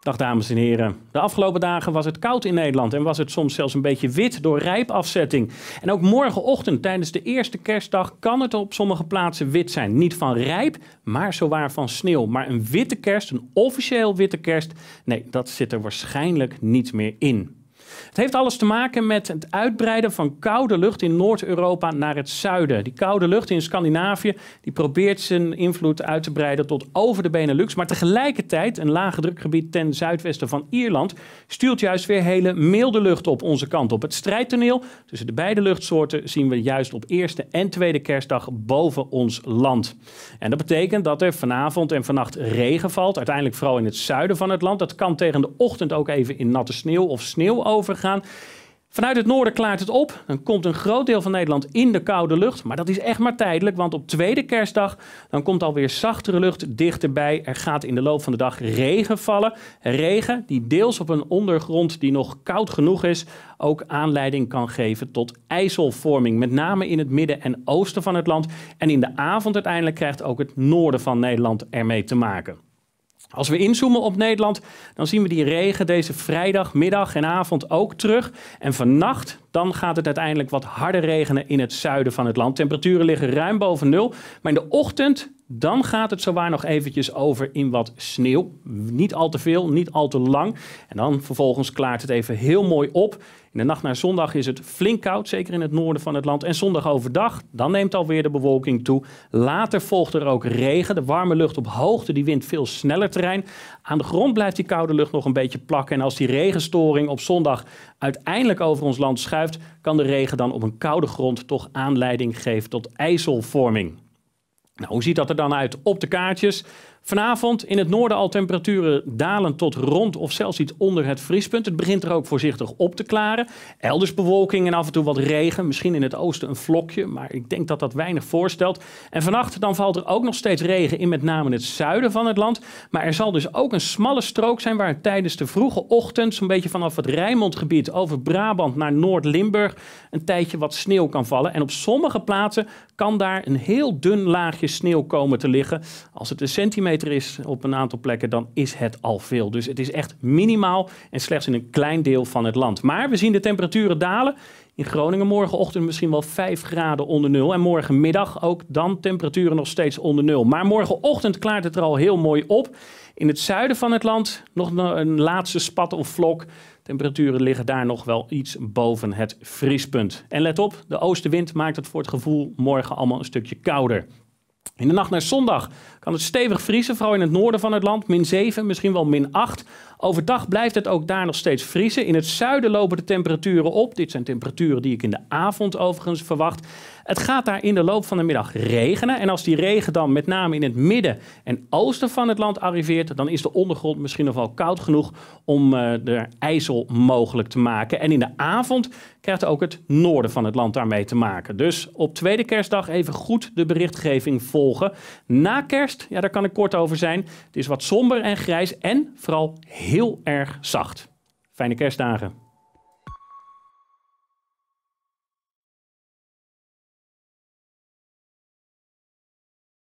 Dag dames en heren. De afgelopen dagen was het koud in Nederland en was het soms zelfs een beetje wit door rijpafzetting. En ook morgenochtend tijdens de eerste kerstdag kan het op sommige plaatsen wit zijn. Niet van rijp, maar zowaar van sneeuw. Maar een witte kerst, een officieel witte kerst, nee, dat zit er waarschijnlijk niet meer in. Het heeft alles te maken met het uitbreiden van koude lucht in Noord-Europa naar het zuiden. Die koude lucht in Scandinavië die probeert zijn invloed uit te breiden tot over de Benelux. Maar tegelijkertijd, een lage drukgebied ten zuidwesten van Ierland, stuurt juist weer hele milde lucht op onze kant op. Het strijdtoneel tussen de beide luchtsoorten zien we juist op eerste en tweede kerstdag boven ons land. En dat betekent dat er vanavond en vannacht regen valt, uiteindelijk vooral in het zuiden van het land. Dat kan tegen de ochtend ook even in natte sneeuw of sneeuw over Vanuit het noorden klaart het op. Dan komt een groot deel van Nederland in de koude lucht. Maar dat is echt maar tijdelijk, want op tweede kerstdag dan komt alweer zachtere lucht dichterbij. Er gaat in de loop van de dag regen vallen. Regen die deels op een ondergrond die nog koud genoeg is, ook aanleiding kan geven tot ijzelvorming. Met name in het midden en oosten van het land. En in de avond uiteindelijk krijgt ook het noorden van Nederland ermee te maken. Als we inzoomen op Nederland, dan zien we die regen deze vrijdag, middag en avond ook terug. En vannacht dan gaat het uiteindelijk wat harder regenen in het zuiden van het land. Temperaturen liggen ruim boven nul. Maar in de ochtend dan gaat het zowaar nog eventjes over in wat sneeuw. Niet al te veel, niet al te lang. En dan vervolgens klaart het even heel mooi op. In de nacht naar zondag is het flink koud, zeker in het noorden van het land. En zondag overdag, dan neemt alweer de bewolking toe. Later volgt er ook regen. De warme lucht op hoogte, die wint veel sneller terrein. Aan de grond blijft die koude lucht nog een beetje plakken. En als die regenstoring op zondag uiteindelijk over ons land schuift, kan de regen dan op een koude grond toch aanleiding geven tot ijzelvorming. Nou, hoe ziet dat er dan uit op de kaartjes? Vanavond in het noorden al temperaturen dalen tot rond of zelfs iets onder het vriespunt. Het begint er ook voorzichtig op te klaren. Elders bewolking en af en toe wat regen. Misschien in het oosten een vlokje, maar ik denk dat dat weinig voorstelt. En vannacht dan valt er ook nog steeds regen in met name in het zuiden van het land. Maar er zal dus ook een smalle strook zijn waar tijdens de vroege ochtend... zo'n beetje vanaf het Rijnmondgebied over Brabant naar Noord-Limburg... een tijdje wat sneeuw kan vallen. En op sommige plaatsen kan daar een heel dun laagje sneeuw komen te liggen. Als het een centimeter is op een aantal plekken, dan is het al veel. Dus het is echt minimaal en slechts in een klein deel van het land. Maar we zien de temperaturen dalen. In Groningen morgenochtend misschien wel 5 graden onder nul. En morgenmiddag ook dan temperaturen nog steeds onder nul. Maar morgenochtend klaart het er al heel mooi op. In het zuiden van het land nog een laatste spat of vlok. Temperaturen liggen daar nog wel iets boven het vriespunt. En let op, de oostenwind maakt het voor het gevoel morgen allemaal een stukje kouder. In de nacht naar zondag kan het stevig vriezen, vooral in het noorden van het land. Min 7, misschien wel min 8. Overdag blijft het ook daar nog steeds vriezen. In het zuiden lopen de temperaturen op. Dit zijn temperaturen die ik in de avond overigens verwacht. Het gaat daar in de loop van de middag regenen. En als die regen dan met name in het midden en oosten van het land arriveert, dan is de ondergrond misschien nog wel koud genoeg om uh, er ijzel mogelijk te maken. En in de avond krijgt ook het noorden van het land daarmee te maken. Dus op tweede kerstdag even goed de berichtgeving volgen. Na kerst, ja, daar kan ik kort over zijn. Het is wat somber en grijs en vooral heel heel erg zacht. Fijne kerstdagen.